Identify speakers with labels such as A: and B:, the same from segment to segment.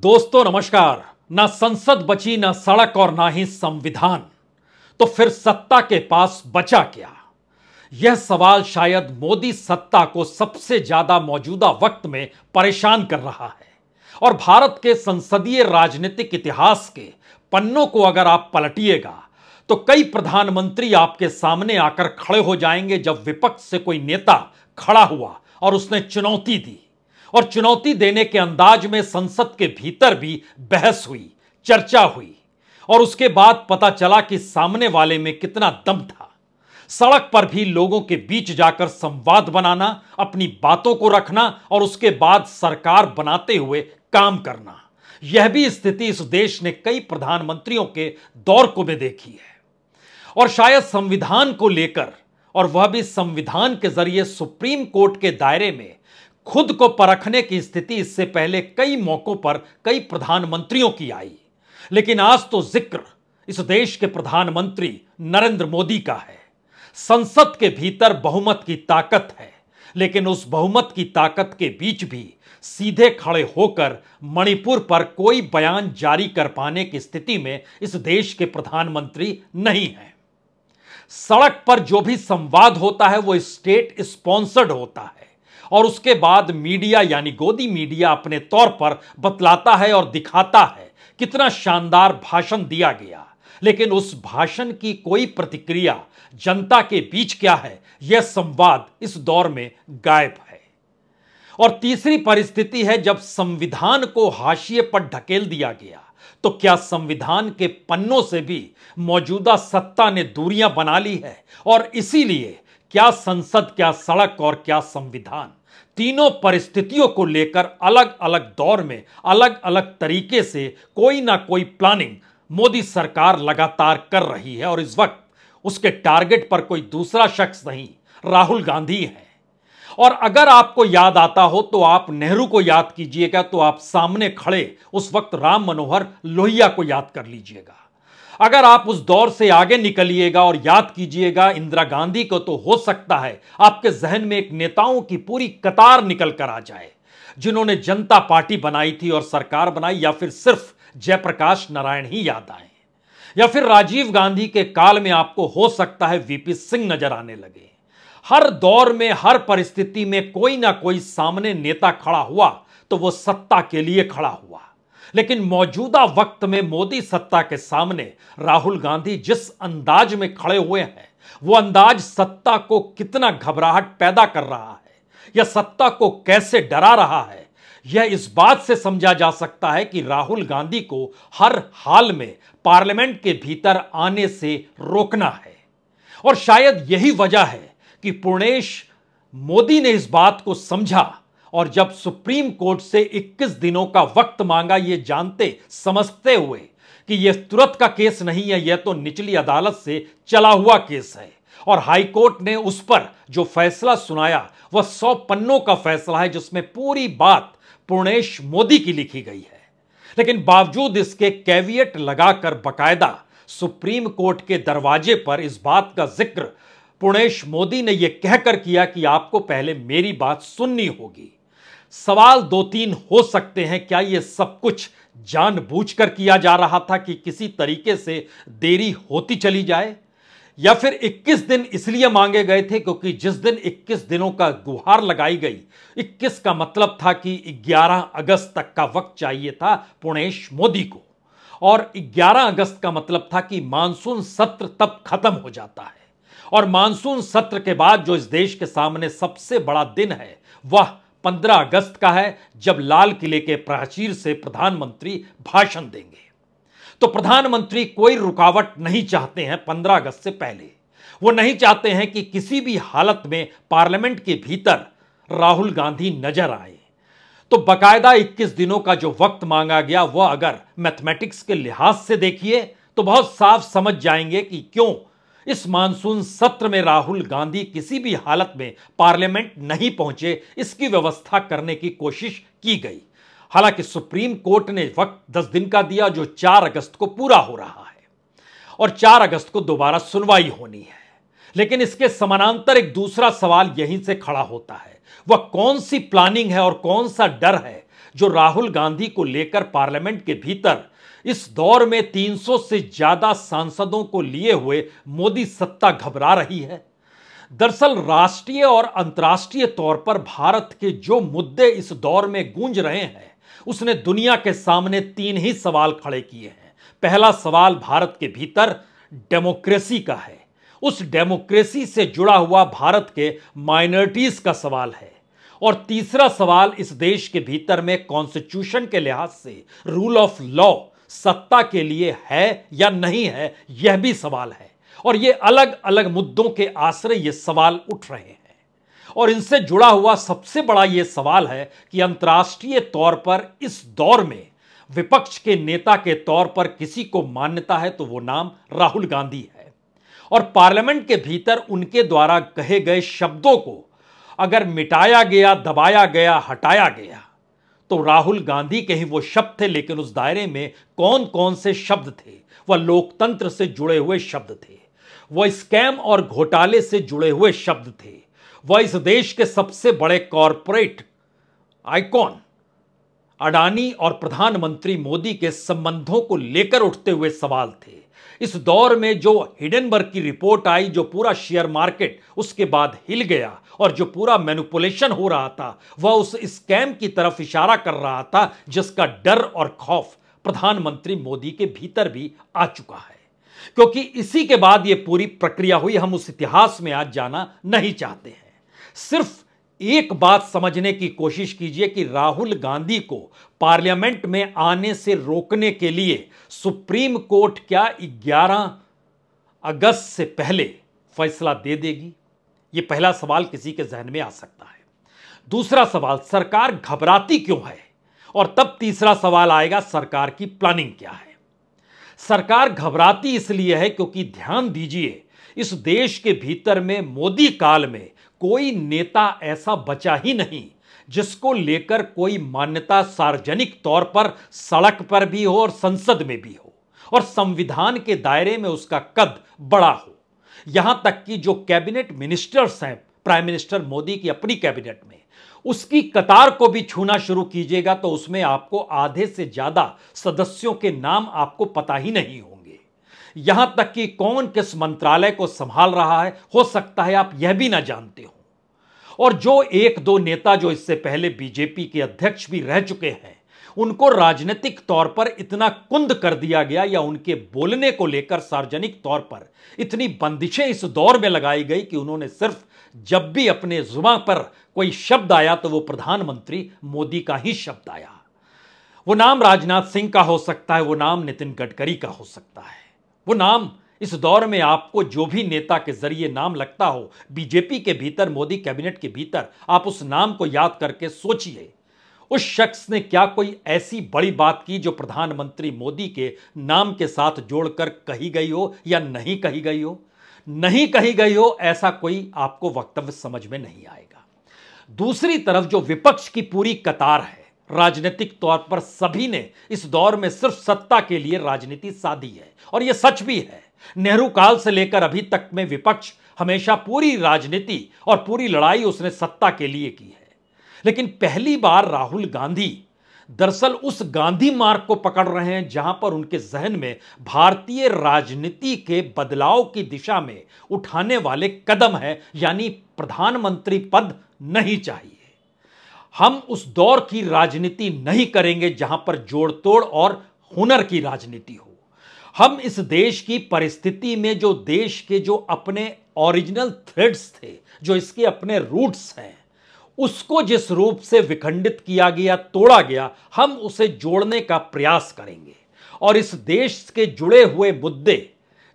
A: दोस्तों नमस्कार ना संसद बची ना सड़क और ना ही संविधान तो फिर सत्ता के पास बचा क्या यह सवाल शायद मोदी सत्ता को सबसे ज्यादा मौजूदा वक्त में परेशान कर रहा है और भारत के संसदीय राजनीतिक इतिहास के पन्नों को अगर आप पलटिएगा तो कई प्रधानमंत्री आपके सामने आकर खड़े हो जाएंगे जब विपक्ष से कोई नेता खड़ा हुआ और उसने चुनौती दी और चुनौती देने के अंदाज में संसद के भीतर भी बहस हुई चर्चा हुई और उसके बाद पता चला कि सामने वाले में कितना दम था सड़क पर भी लोगों के बीच जाकर संवाद बनाना अपनी बातों को रखना और उसके बाद सरकार बनाते हुए काम करना यह भी स्थिति इस देश ने कई प्रधानमंत्रियों के दौर को में देखी है और शायद संविधान को लेकर और वह भी संविधान के जरिए सुप्रीम कोर्ट के दायरे में खुद को परखने की स्थिति इससे पहले कई मौकों पर कई प्रधानमंत्रियों की आई लेकिन आज तो जिक्र इस देश के प्रधानमंत्री नरेंद्र मोदी का है संसद के भीतर बहुमत की ताकत है लेकिन उस बहुमत की ताकत के बीच भी सीधे खड़े होकर मणिपुर पर कोई बयान जारी कर पाने की स्थिति में इस देश के प्रधानमंत्री नहीं है सड़क पर जो भी संवाद होता है वो स्टेट स्पॉन्सर्ड होता है और उसके बाद मीडिया यानी गोदी मीडिया अपने तौर पर बतलाता है और दिखाता है कितना शानदार भाषण दिया गया लेकिन उस भाषण की कोई प्रतिक्रिया जनता के बीच क्या है यह संवाद इस दौर में गायब है और तीसरी परिस्थिति है जब संविधान को हाशिए पर ढकेल दिया गया तो क्या संविधान के पन्नों से भी मौजूदा सत्ता ने दूरियां बना ली है और इसीलिए क्या संसद क्या सड़क और क्या संविधान तीनों परिस्थितियों को लेकर अलग अलग दौर में अलग अलग तरीके से कोई ना कोई प्लानिंग मोदी सरकार लगातार कर रही है और इस वक्त उसके टारगेट पर कोई दूसरा शख्स नहीं राहुल गांधी है और अगर आपको याद आता हो तो आप नेहरू को याद कीजिएगा तो आप सामने खड़े उस वक्त राम मनोहर लोहिया को याद कर लीजिएगा अगर आप उस दौर से आगे निकलिएगा और याद कीजिएगा इंदिरा गांधी को तो हो सकता है आपके जहन में एक नेताओं की पूरी कतार निकल कर आ जाए जिन्होंने जनता पार्टी बनाई थी और सरकार बनाई या फिर सिर्फ जयप्रकाश नारायण ही याद आए या फिर राजीव गांधी के काल में आपको हो सकता है वीपी सिंह नजर आने लगे हर दौर में हर परिस्थिति में कोई ना कोई सामने नेता खड़ा हुआ तो वो सत्ता के लिए खड़ा हुआ लेकिन मौजूदा वक्त में मोदी सत्ता के सामने राहुल गांधी जिस अंदाज में खड़े हुए हैं वो अंदाज सत्ता को कितना घबराहट पैदा कर रहा है या सत्ता को कैसे डरा रहा है यह इस बात से समझा जा सकता है कि राहुल गांधी को हर हाल में पार्लियामेंट के भीतर आने से रोकना है और शायद यही वजह है कि पूर्णेश मोदी ने इस बात को समझा और जब सुप्रीम कोर्ट से 21 दिनों का वक्त मांगा ये जानते समझते हुए कि यह तुरंत का केस नहीं है यह तो निचली अदालत से चला हुआ केस है और हाईकोर्ट ने उस पर जो फैसला सुनाया वह सौ पन्नों का फैसला है जिसमें पूरी बात पूर्णेश मोदी की लिखी गई है लेकिन बावजूद इसके कैवियट लगाकर बकायदा सुप्रीम कोर्ट के दरवाजे पर इस बात का जिक्र पुणेश मोदी ने यह कहकर किया कि आपको पहले मेरी बात सुननी होगी सवाल दो तीन हो सकते हैं क्या ये सब कुछ जानबूझकर किया जा रहा था कि किसी तरीके से देरी होती चली जाए या फिर 21 दिन इसलिए मांगे गए थे क्योंकि जिस दिन 21 दिनों का गुहार लगाई गई 21 का मतलब था कि 11 अगस्त तक का वक्त चाहिए था पुणेश मोदी को और 11 अगस्त का मतलब था कि मानसून सत्र तब खत्म हो जाता है और मानसून सत्र के बाद जो इस देश के सामने सबसे बड़ा दिन है वह 15 अगस्त का है जब लाल किले के प्राचीर से प्रधानमंत्री भाषण देंगे तो प्रधानमंत्री कोई रुकावट नहीं चाहते हैं 15 अगस्त से पहले वो नहीं चाहते हैं कि किसी भी हालत में पार्लियामेंट के भीतर राहुल गांधी नजर आए तो बकायदा 21 दिनों का जो वक्त मांगा गया वह अगर मैथमेटिक्स के लिहाज से देखिए तो बहुत साफ समझ जाएंगे कि क्यों इस मानसून सत्र में राहुल गांधी किसी भी हालत में पार्लियामेंट नहीं पहुंचे इसकी व्यवस्था करने की कोशिश की गई हालांकि सुप्रीम कोर्ट ने वक्त दस दिन का दिया जो चार अगस्त को पूरा हो रहा है और चार अगस्त को दोबारा सुनवाई होनी है लेकिन इसके समानांतर एक दूसरा सवाल यहीं से खड़ा होता है वह कौन सी प्लानिंग है और कौन सा डर है जो राहुल गांधी को लेकर पार्लियामेंट के भीतर इस दौर में 300 से ज्यादा सांसदों को लिए हुए मोदी सत्ता घबरा रही है दरअसल राष्ट्रीय और अंतर्राष्ट्रीय तौर पर भारत के जो मुद्दे इस दौर में गूंज रहे हैं उसने दुनिया के सामने तीन ही सवाल खड़े किए हैं पहला सवाल भारत के भीतर डेमोक्रेसी का है उस डेमोक्रेसी से जुड़ा हुआ भारत के माइनॉरिटीज का सवाल है और तीसरा सवाल इस देश के भीतर में कॉन्स्टिट्यूशन के लिहाज से रूल ऑफ लॉ सत्ता के लिए है या नहीं है यह भी सवाल है और ये अलग अलग मुद्दों के आश्रय ये सवाल उठ रहे हैं और इनसे जुड़ा हुआ सबसे बड़ा ये सवाल है कि अंतर्राष्ट्रीय तौर पर इस दौर में विपक्ष के नेता के तौर पर किसी को मान्यता है तो वो नाम राहुल गांधी है और पार्लियामेंट के भीतर उनके द्वारा कहे गए शब्दों को अगर मिटाया गया दबाया गया हटाया गया तो राहुल गांधी के ही वो शब्द थे लेकिन उस दायरे में कौन कौन से शब्द थे वह लोकतंत्र से जुड़े हुए शब्द थे वह स्कैम और घोटाले से जुड़े हुए शब्द थे वह इस देश के सबसे बड़े कॉरपोरेट आइकॉन अडानी और प्रधानमंत्री मोदी के संबंधों को लेकर उठते हुए सवाल थे इस दौर में जो हिडनबर्ग की रिपोर्ट आई जो पूरा शेयर मार्केट उसके बाद हिल गया और जो पूरा मैनुपुलेशन हो रहा था वह उस स्कैम की तरफ इशारा कर रहा था जिसका डर और खौफ प्रधानमंत्री मोदी के भीतर भी आ चुका है क्योंकि इसी के बाद यह पूरी प्रक्रिया हुई हम उस इतिहास में आज जाना नहीं चाहते हैं सिर्फ एक बात समझने की कोशिश कीजिए कि राहुल गांधी को पार्लियामेंट में आने से रोकने के लिए सुप्रीम कोर्ट क्या 11 अगस्त से पहले फैसला दे देगी ये पहला सवाल किसी के जहन में आ सकता है दूसरा सवाल सरकार घबराती क्यों है और तब तीसरा सवाल आएगा सरकार की प्लानिंग क्या है सरकार घबराती इसलिए है क्योंकि ध्यान दीजिए इस देश के भीतर में मोदी काल में कोई नेता ऐसा बचा ही नहीं जिसको लेकर कोई मान्यता सार्वजनिक तौर पर सड़क पर भी हो और संसद में भी हो और संविधान के दायरे में उसका कद बड़ा हो यहां तक कि जो कैबिनेट मिनिस्टर्स हैं प्राइम मिनिस्टर मोदी की अपनी कैबिनेट में उसकी कतार को भी छूना शुरू कीजिएगा तो उसमें आपको आधे से ज्यादा सदस्यों के नाम आपको पता ही नहीं होंगे यहां तक कि कौन किस मंत्रालय को संभाल रहा है हो सकता है आप यह भी ना जानते हो और जो एक दो नेता जो इससे पहले बीजेपी के अध्यक्ष भी रह चुके हैं उनको राजनीतिक तौर पर इतना कुंद कर दिया गया या उनके बोलने को लेकर सार्वजनिक तौर पर इतनी बंदिशें इस दौर में लगाई गई कि उन्होंने सिर्फ जब भी अपने जुबा पर कोई शब्द आया तो वो प्रधानमंत्री मोदी का ही शब्द आया वो नाम राजनाथ सिंह का हो सकता है वो नाम नितिन गडकरी का हो सकता है वो नाम इस दौर में आपको जो भी नेता के जरिए नाम लगता हो बीजेपी के भीतर मोदी कैबिनेट के भीतर आप उस नाम को याद करके सोचिए उस शख्स ने क्या कोई ऐसी बड़ी बात की जो प्रधानमंत्री मोदी के नाम के साथ जोड़कर कही गई हो या नहीं कही गई हो नहीं कही गई हो ऐसा कोई आपको वक्तव्य समझ में नहीं आएगा दूसरी तरफ जो विपक्ष की पूरी कतार है राजनीतिक तौर पर सभी ने इस दौर में सिर्फ सत्ता के लिए राजनीति साधी है और यह सच भी है नेहरू काल से लेकर अभी तक में विपक्ष हमेशा पूरी राजनीति और पूरी लड़ाई उसने सत्ता के लिए की है लेकिन पहली बार राहुल गांधी दरअसल उस गांधी मार्ग को पकड़ रहे हैं जहां पर उनके जहन में भारतीय राजनीति के बदलाव की दिशा में उठाने वाले कदम है यानी प्रधानमंत्री पद नहीं चाहिए हम उस दौर की राजनीति नहीं करेंगे जहां पर जोड़ तोड़ और हुनर की राजनीति हो हम इस देश की परिस्थिति में जो देश के जो अपने ओरिजिनल थ्रेड्स थे जो इसके अपने रूट्स हैं उसको जिस रूप से विखंडित किया गया तोड़ा गया हम उसे जोड़ने का प्रयास करेंगे और इस देश के जुड़े हुए मुद्दे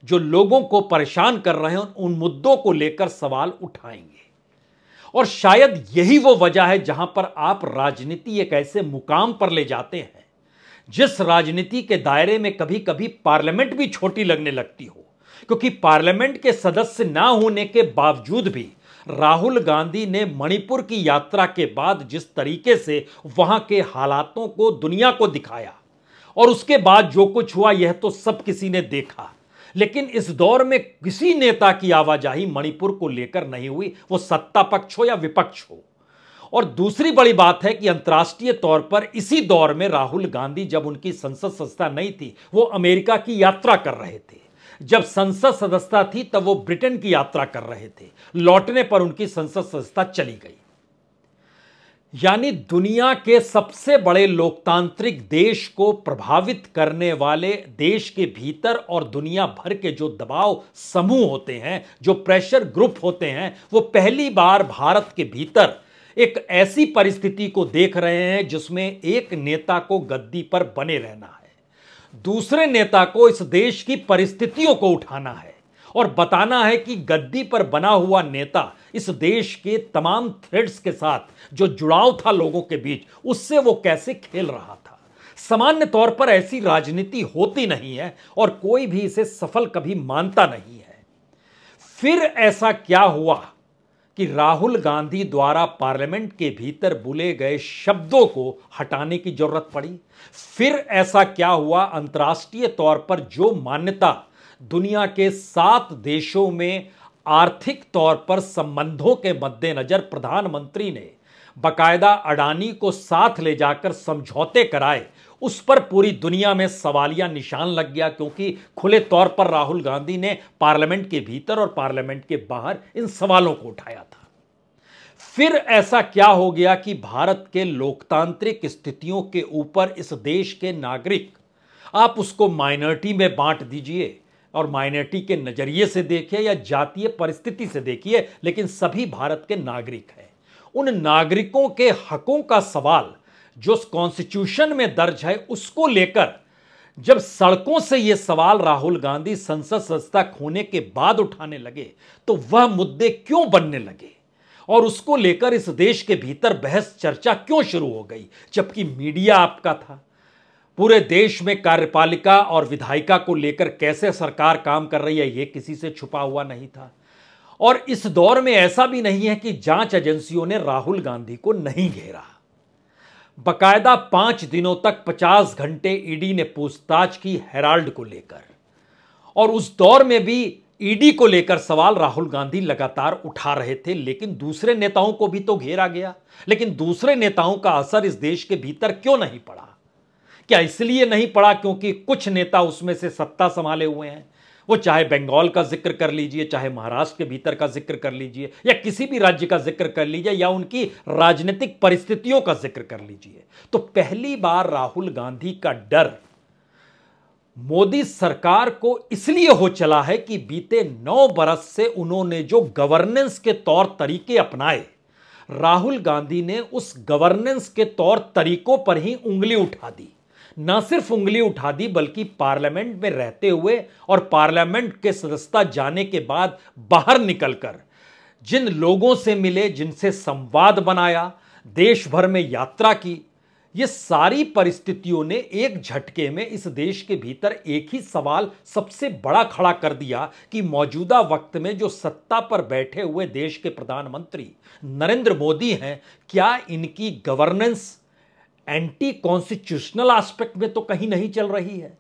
A: जो लोगों को परेशान कर रहे हैं उन मुद्दों को लेकर सवाल उठाएंगे और शायद यही वो वजह है जहां पर आप राजनीति एक ऐसे मुकाम पर ले जाते हैं जिस राजनीति के दायरे में कभी कभी पार्लियामेंट भी छोटी लगने लगती हो क्योंकि पार्लियामेंट के सदस्य ना होने के बावजूद भी राहुल गांधी ने मणिपुर की यात्रा के बाद जिस तरीके से वहां के हालातों को दुनिया को दिखाया और उसके बाद जो कुछ हुआ यह तो सब किसी ने देखा लेकिन इस दौर में किसी नेता की आवाजाही मणिपुर को लेकर नहीं हुई वो सत्ता पक्ष हो या विपक्ष हो और दूसरी बड़ी बात है कि अंतर्राष्ट्रीय तौर पर इसी दौर में राहुल गांधी जब उनकी संसद संस्था नहीं थी वो अमेरिका की यात्रा कर रहे थे जब संसद सदस्यता थी तब वो ब्रिटेन की यात्रा कर रहे थे लौटने पर उनकी संसद सदस्यता चली गई यानी दुनिया के सबसे बड़े लोकतांत्रिक देश को प्रभावित करने वाले देश के भीतर और दुनिया भर के जो दबाव समूह होते हैं जो प्रेशर ग्रुप होते हैं वो पहली बार भारत के भीतर एक ऐसी परिस्थिति को देख रहे हैं जिसमें एक नेता को गद्दी पर बने रहना है दूसरे नेता को इस देश की परिस्थितियों को उठाना है और बताना है कि गद्दी पर बना हुआ नेता इस देश के तमाम थ्रेड्स के साथ जो जुड़ाव था लोगों के बीच उससे वो कैसे खेल रहा था सामान्य तौर पर ऐसी राजनीति होती नहीं है और कोई भी इसे सफल कभी मानता नहीं है फिर ऐसा क्या हुआ कि राहुल गांधी द्वारा पार्लियामेंट के भीतर बोले गए शब्दों को हटाने की जरूरत पड़ी फिर ऐसा क्या हुआ अंतर्राष्ट्रीय तौर पर जो मान्यता दुनिया के सात देशों में आर्थिक तौर पर संबंधों के मद्देनजर प्रधानमंत्री ने बकायदा अडानी को साथ ले जाकर समझौते कराए उस पर पूरी दुनिया में सवालिया निशान लग गया क्योंकि खुले तौर पर राहुल गांधी ने पार्लियामेंट के भीतर और पार्लियामेंट के बाहर इन सवालों को उठाया था फिर ऐसा क्या हो गया कि भारत के लोकतांत्रिक स्थितियों के ऊपर इस देश के नागरिक आप उसको माइनॉरिटी में बांट दीजिए और माइनॉरिटी के नज़रिए से देखिए या जातीय परिस्थिति से देखिए लेकिन सभी भारत के नागरिक हैं उन नागरिकों के हकों का सवाल जो कॉन्स्टिट्यूशन में दर्ज है उसको लेकर जब सड़कों से ये सवाल राहुल गांधी संसद सदस्यता खोने के बाद उठाने लगे तो वह मुद्दे क्यों बनने लगे और उसको लेकर इस देश के भीतर बहस चर्चा क्यों शुरू हो गई जबकि मीडिया आपका था पूरे देश में कार्यपालिका और विधायिका को लेकर कैसे सरकार काम कर रही है ये किसी से छुपा हुआ नहीं था और इस दौर में ऐसा भी नहीं है कि जांच एजेंसियों ने राहुल गांधी को नहीं घेरा बकायदा पांच दिनों तक पचास घंटे ईडी ने पूछताछ की हेराल्ड को लेकर और उस दौर में भी ईडी को लेकर सवाल राहुल गांधी लगातार उठा रहे थे लेकिन दूसरे नेताओं को भी तो घेरा गया लेकिन दूसरे नेताओं का असर इस देश के भीतर क्यों नहीं पड़ा क्या इसलिए नहीं पड़ा क्योंकि कुछ नेता उसमें से सत्ता संभाले हुए हैं वो चाहे बंगाल का जिक्र कर लीजिए चाहे महाराष्ट्र के भीतर का जिक्र कर लीजिए या किसी भी राज्य का जिक्र कर लीजिए या उनकी राजनीतिक परिस्थितियों का जिक्र कर लीजिए तो पहली बार राहुल गांधी का डर मोदी सरकार को इसलिए हो चला है कि बीते नौ बरस से उन्होंने जो गवर्नेंस के तौर तरीके अपनाए राहुल गांधी ने उस गवर्नेंस के तौर तरीकों पर ही उंगली उठा दी न सिर्फ उंगली उठा दी बल्कि पार्लियामेंट में रहते हुए और पार्लियामेंट के सदस्यता जाने के बाद बाहर निकलकर जिन लोगों से मिले जिनसे संवाद बनाया देश भर में यात्रा की ये सारी परिस्थितियों ने एक झटके में इस देश के भीतर एक ही सवाल सबसे बड़ा खड़ा कर दिया कि मौजूदा वक्त में जो सत्ता पर बैठे हुए देश के प्रधानमंत्री नरेंद्र मोदी हैं क्या इनकी गवर्नेंस एंटी कॉन्स्टिट्यूशनल एस्पेक्ट में तो कहीं नहीं चल रही है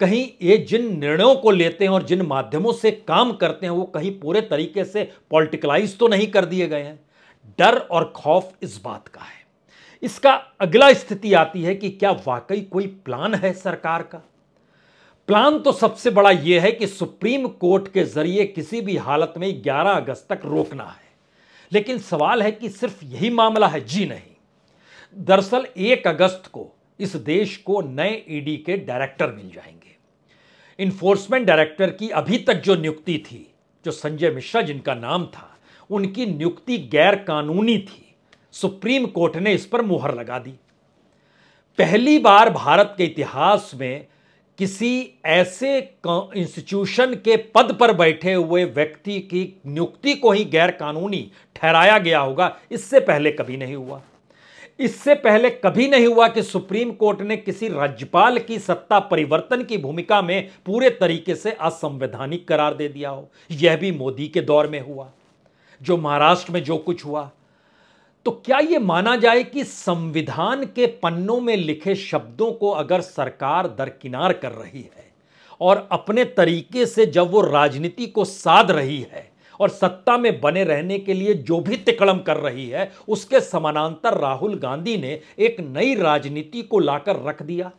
A: कहीं ये जिन निर्णयों को लेते हैं और जिन माध्यमों से काम करते हैं वो कहीं पूरे तरीके से पॉलिटिकलाइज तो नहीं कर दिए गए हैं डर और खौफ इस बात का है इसका अगला स्थिति आती है कि क्या वाकई कोई प्लान है सरकार का प्लान तो सबसे बड़ा यह है कि सुप्रीम कोर्ट के जरिए किसी भी हालत में 11 अगस्त तक रोकना है लेकिन सवाल है कि सिर्फ यही मामला है जी नहीं दरअसल एक अगस्त को इस देश को नए ईडी e के डायरेक्टर मिल जाएंगे इन्फोर्समेंट डायरेक्टर की अभी तक जो नियुक्ति थी जो संजय मिश्रा जिनका नाम था उनकी नियुक्ति गैर कानूनी थी सुप्रीम कोर्ट ने इस पर मुहर लगा दी पहली बार भारत के इतिहास में किसी ऐसे इंस्टीट्यूशन के पद पर बैठे हुए व्यक्ति की नियुक्ति को ही गैर कानूनी ठहराया गया होगा इससे पहले कभी नहीं हुआ इससे पहले कभी नहीं हुआ कि सुप्रीम कोर्ट ने किसी राज्यपाल की सत्ता परिवर्तन की भूमिका में पूरे तरीके से असंवैधानिक करार दे दिया हो यह भी मोदी के दौर में हुआ जो महाराष्ट्र में जो कुछ हुआ तो क्या यह माना जाए कि संविधान के पन्नों में लिखे शब्दों को अगर सरकार दरकिनार कर रही है और अपने तरीके से जब वो राजनीति को साध रही है और सत्ता में बने रहने के लिए जो भी तिकड़म कर रही है उसके समानांतर राहुल गांधी ने एक नई राजनीति को लाकर रख दिया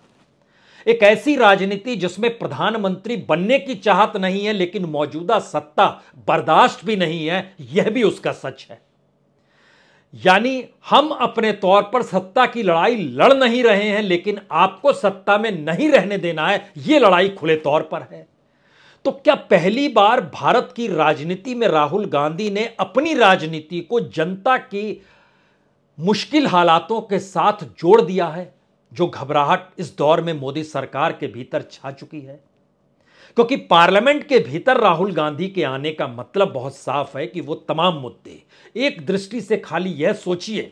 A: एक ऐसी राजनीति जिसमें प्रधानमंत्री बनने की चाहत नहीं है लेकिन मौजूदा सत्ता बर्दाश्त भी नहीं है यह भी उसका सच है यानी हम अपने तौर पर सत्ता की लड़ाई लड़ नहीं रहे हैं लेकिन आपको सत्ता में नहीं रहने देना है यह लड़ाई खुले तौर पर है तो क्या पहली बार भारत की राजनीति में राहुल गांधी ने अपनी राजनीति को जनता की मुश्किल हालातों के साथ जोड़ दिया है जो घबराहट इस दौर में मोदी सरकार के भीतर छा चुकी है क्योंकि पार्लियामेंट के भीतर राहुल गांधी के आने का मतलब बहुत साफ है कि वो तमाम मुद्दे एक दृष्टि से खाली यह सोचिए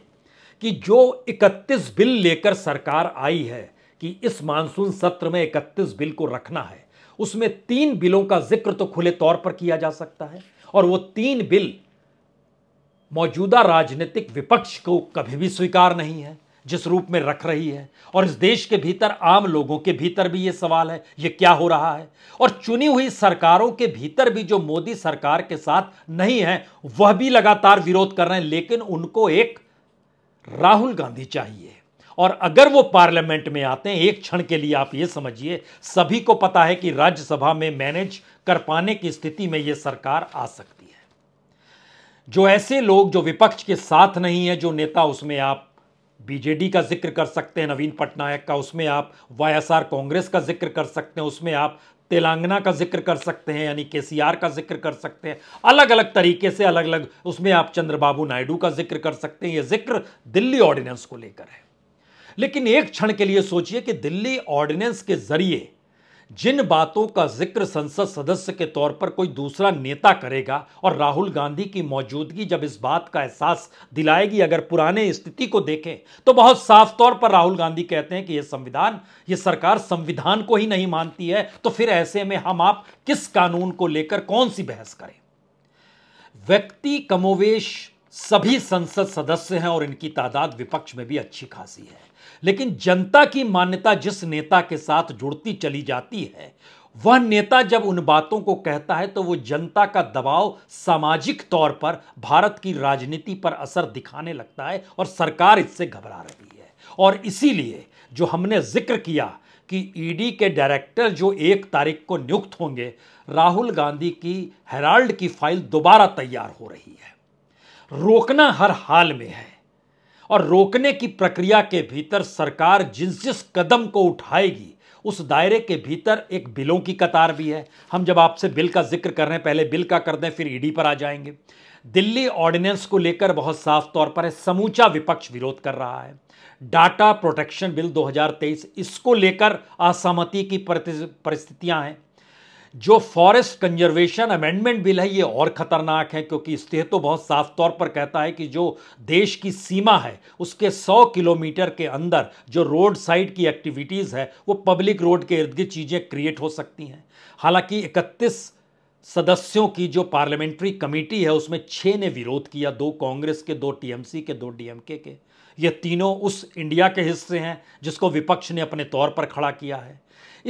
A: कि जो 31 बिल लेकर सरकार आई है कि इस मानसून सत्र में 31 बिल को रखना है उसमें तीन बिलों का जिक्र तो खुले तौर पर किया जा सकता है और वो तीन बिल मौजूदा राजनीतिक विपक्ष को कभी भी स्वीकार नहीं है जिस रूप में रख रही है और इस देश के भीतर आम लोगों के भीतर भी ये सवाल है ये क्या हो रहा है और चुनी हुई सरकारों के भीतर भी जो मोदी सरकार के साथ नहीं है वह भी लगातार विरोध कर रहे हैं लेकिन उनको एक राहुल गांधी चाहिए और अगर वो पार्लियामेंट में आते हैं एक क्षण के लिए आप ये समझिए सभी को पता है कि राज्यसभा में मैनेज कर पाने की स्थिति में ये सरकार आ सकती है जो ऐसे लोग जो विपक्ष के साथ नहीं है जो नेता उसमें आप बीजेडी का जिक्र कर सकते हैं नवीन पटनायक का उसमें आप वाईएसआर कांग्रेस का जिक्र कर सकते हैं उसमें आप तेलंगाना का जिक्र कर सकते हैं यानी के का जिक्र कर सकते हैं अलग अलग तरीके से अलग अलग उसमें आप चंद्रबाबू नायडू का जिक्र कर सकते हैं ये जिक्र दिल्ली ऑर्डिनेंस को लेकर है लेकिन एक क्षण के लिए सोचिए कि दिल्ली ऑर्डिनेंस के जरिए जिन बातों का जिक्र संसद सदस्य के तौर पर कोई दूसरा नेता करेगा और राहुल गांधी की मौजूदगी जब इस बात का एहसास दिलाएगी अगर पुराने स्थिति को देखें तो बहुत साफ तौर पर राहुल गांधी कहते हैं कि यह संविधान ये सरकार संविधान को ही नहीं मानती है तो फिर ऐसे में हम आप किस कानून को लेकर कौन सी बहस करें व्यक्ति कमोवेश सभी संसद सदस्य हैं और इनकी तादाद विपक्ष में भी अच्छी खासी है लेकिन जनता की मान्यता जिस नेता के साथ जुड़ती चली जाती है वह नेता जब उन बातों को कहता है तो वो जनता का दबाव सामाजिक तौर पर भारत की राजनीति पर असर दिखाने लगता है और सरकार इससे घबरा रही है और इसीलिए जो हमने जिक्र किया कि ईडी e के डायरेक्टर जो एक तारीख को नियुक्त होंगे राहुल गांधी की हेराल्ड की फाइल दोबारा तैयार हो रही है रोकना हर हाल में है और रोकने की प्रक्रिया के भीतर सरकार जिस जिस कदम को उठाएगी उस दायरे के भीतर एक बिलों की कतार भी है हम जब आपसे बिल का जिक्र कर रहे हैं पहले बिल का कर दें फिर ईडी पर आ जाएंगे दिल्ली ऑर्डिनेंस को लेकर बहुत साफ तौर पर है समूचा विपक्ष विरोध कर रहा है डाटा प्रोटेक्शन बिल 2023 इसको लेकर असहमति की परिस्थितियां हैं जो फॉरेस्ट कंजर्वेशन अमेंडमेंट बिल है ये और खतरनाक है क्योंकि इससे तो बहुत साफ तौर पर कहता है कि जो देश की सीमा है उसके 100 किलोमीटर के अंदर जो रोड साइड की एक्टिविटीज़ है वो पब्लिक रोड के इर्द गिर्द चीज़ें क्रिएट हो सकती हैं हालांकि 31 सदस्यों की जो पार्लियामेंट्री कमेटी है उसमें छः ने विरोध किया दो कांग्रेस के दो टी के दो डी के ये तीनों उस इंडिया के हिस्से हैं जिसको विपक्ष ने अपने तौर पर खड़ा किया है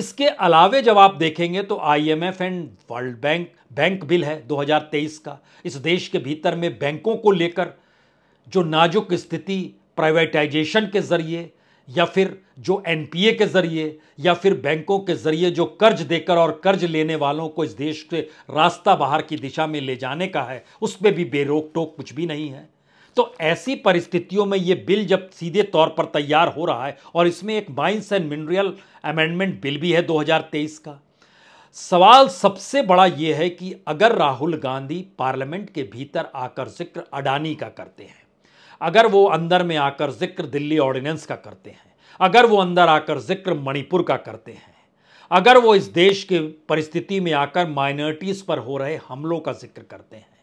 A: इसके अलावे जब आप देखेंगे तो IMF and world bank bank bill है 2023 का इस देश के भीतर में बैंकों को लेकर जो नाजुक स्थिति प्राइवेटाइजेशन के जरिए या फिर जो एनपीए के जरिए या फिर बैंकों के जरिए जो कर्ज देकर और कर्ज लेने वालों को इस देश के रास्ता बाहर की दिशा में ले जाने का है उस पर भी बेरोक टोक कुछ भी नहीं है तो ऐसी परिस्थितियों में ये बिल जब सीधे तौर पर तैयार हो रहा है और इसमें एक mines and mineral amendment bill भी है 2023 का सवाल सबसे बड़ा यह है कि अगर राहुल गांधी पार्लियामेंट के भीतर आकर जिक्र अडानी का करते हैं अगर वो अंदर में आकर जिक्र दिल्ली ऑर्डिनेंस का करते हैं अगर वो अंदर आकर जिक्र मणिपुर का करते हैं अगर वो इस देश के परिस्थिति में आकर माइनॉरिटीज़ पर हो रहे हमलों का जिक्र करते हैं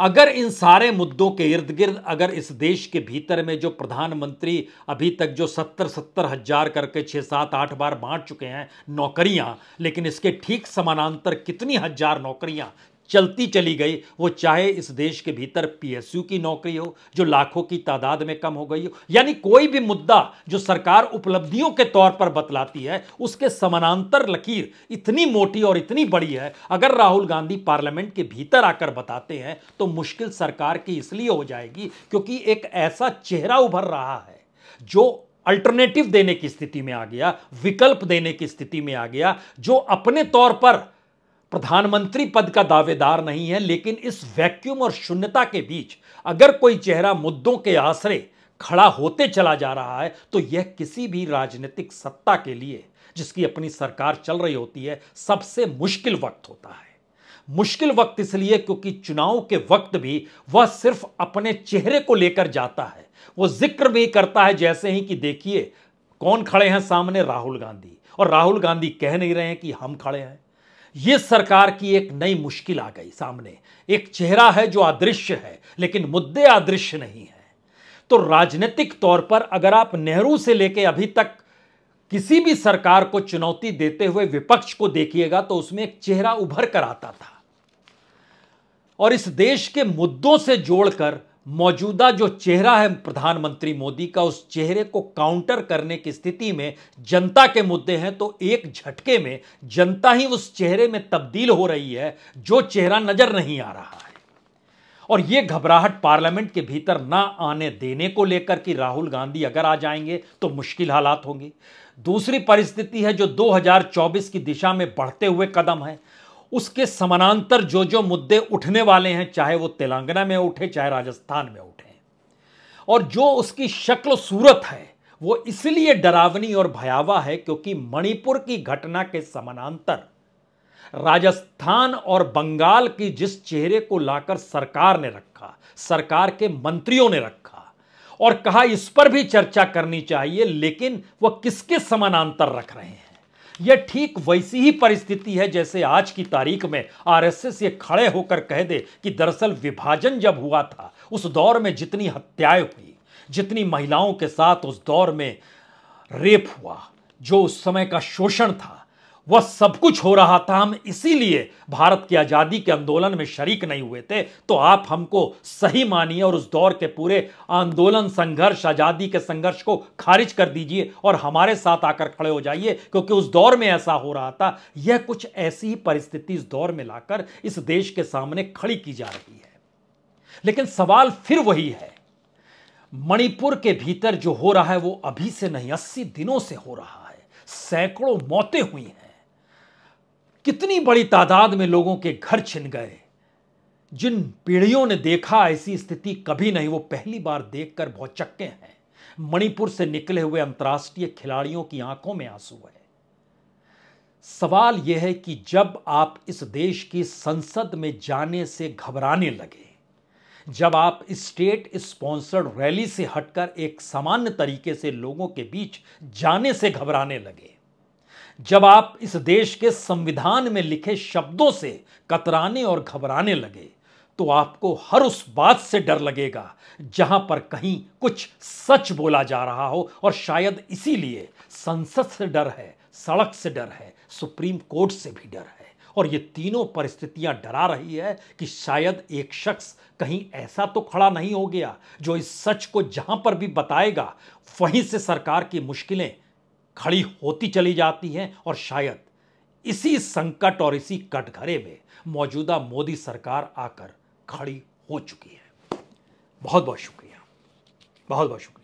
A: अगर इन सारे मुद्दों के इर्द गिर्द अगर इस देश के भीतर में जो प्रधानमंत्री अभी तक जो सत्तर सत्तर हजार करके छः सात आठ बार बांट चुके हैं नौकरियां लेकिन इसके ठीक समानांतर कितनी हजार नौकरियां चलती चली गई वो चाहे इस देश के भीतर पीएसयू की नौकरी हो जो लाखों की तादाद में कम हो गई हो यानी कोई भी मुद्दा जो सरकार उपलब्धियों के तौर पर बतलाती है उसके समानांतर लकीर इतनी मोटी और इतनी बड़ी है अगर राहुल गांधी पार्लियामेंट के भीतर आकर बताते हैं तो मुश्किल सरकार की इसलिए हो जाएगी क्योंकि एक ऐसा चेहरा उभर रहा है जो अल्टरनेटिव देने की स्थिति में आ गया विकल्प देने की स्थिति में आ गया जो अपने तौर पर प्रधानमंत्री पद का दावेदार नहीं है लेकिन इस वैक्यूम और शून्यता के बीच अगर कोई चेहरा मुद्दों के आसरे खड़ा होते चला जा रहा है तो यह किसी भी राजनीतिक सत्ता के लिए जिसकी अपनी सरकार चल रही होती है सबसे मुश्किल वक्त होता है मुश्किल वक्त इसलिए क्योंकि चुनाव के वक्त भी वह सिर्फ अपने चेहरे को लेकर जाता है वो जिक्र भी करता है जैसे ही कि देखिए कौन खड़े हैं सामने राहुल गांधी और राहुल गांधी कह नहीं रहे हैं कि हम खड़े हैं ये सरकार की एक नई मुश्किल आ गई सामने एक चेहरा है जो अदृश्य है लेकिन मुद्दे अदृश्य नहीं है तो राजनीतिक तौर पर अगर आप नेहरू से लेकर अभी तक किसी भी सरकार को चुनौती देते हुए विपक्ष को देखिएगा तो उसमें एक चेहरा उभर कर आता था और इस देश के मुद्दों से जोड़कर मौजूदा जो चेहरा है प्रधानमंत्री मोदी का उस चेहरे को काउंटर करने की स्थिति में जनता के मुद्दे हैं तो एक झटके में जनता ही उस चेहरे में तब्दील हो रही है जो चेहरा नजर नहीं आ रहा है और यह घबराहट पार्लियामेंट के भीतर ना आने देने को लेकर कि राहुल गांधी अगर आ जाएंगे तो मुश्किल हालात होंगे दूसरी परिस्थिति है जो 2024 की दिशा में बढ़ते हुए कदम है उसके समानांतर जो जो मुद्दे उठने वाले हैं चाहे वो तेलंगाना में उठे चाहे राजस्थान में उठे और जो उसकी शक्ल सूरत है वो इसलिए डरावनी और भयावह है क्योंकि मणिपुर की घटना के समानांतर राजस्थान और बंगाल की जिस चेहरे को लाकर सरकार ने रखा सरकार के मंत्रियों ने रखा और कहा इस पर भी चर्चा करनी चाहिए लेकिन वह किसके समानांतर रख रहे हैं यह ठीक वैसी ही परिस्थिति है जैसे आज की तारीख में आरएसएस ये खड़े होकर कह दे कि दरअसल विभाजन जब हुआ था उस दौर में जितनी हत्याएं हुई जितनी महिलाओं के साथ उस दौर में रेप हुआ जो उस समय का शोषण था वह सब कुछ हो रहा था हम इसीलिए भारत की आज़ादी के आंदोलन में शरीक नहीं हुए थे तो आप हमको सही मानिए और उस दौर के पूरे आंदोलन संघर्ष आज़ादी के संघर्ष को खारिज कर दीजिए और हमारे साथ आकर खड़े हो जाइए क्योंकि उस दौर में ऐसा हो रहा था यह कुछ ऐसी ही परिस्थिति इस दौर में लाकर इस देश के सामने खड़ी की जा रही है लेकिन सवाल फिर वही है मणिपुर के भीतर जो हो रहा है वो अभी से नहीं अस्सी दिनों से हो रहा है सैकड़ों मौतें हुई हैं कितनी बड़ी तादाद में लोगों के घर छिन गए जिन पीढ़ियों ने देखा ऐसी स्थिति कभी नहीं वो पहली बार देखकर बहुत चक्के हैं मणिपुर से निकले हुए अंतर्राष्ट्रीय खिलाड़ियों की आंखों में आंसू है सवाल यह है कि जब आप इस देश की संसद में जाने से घबराने लगे जब आप स्टेट स्पॉन्सर्ड रैली से हटकर एक सामान्य तरीके से लोगों के बीच जाने से घबराने लगे जब आप इस देश के संविधान में लिखे शब्दों से कतराने और घबराने लगे तो आपको हर उस बात से डर लगेगा जहां पर कहीं कुछ सच बोला जा रहा हो और शायद इसीलिए संसद से डर है सड़क से डर है सुप्रीम कोर्ट से भी डर है और ये तीनों परिस्थितियां डरा रही है कि शायद एक शख्स कहीं ऐसा तो खड़ा नहीं हो गया जो इस सच को जहां पर भी बताएगा वहीं से सरकार की मुश्किलें खड़ी होती चली जाती हैं और शायद इसी संकट और इसी कटघरे में मौजूदा मोदी सरकार आकर खड़ी हो चुकी है बहुत बहुत शुक्रिया बहुत बहुत शुक्रिया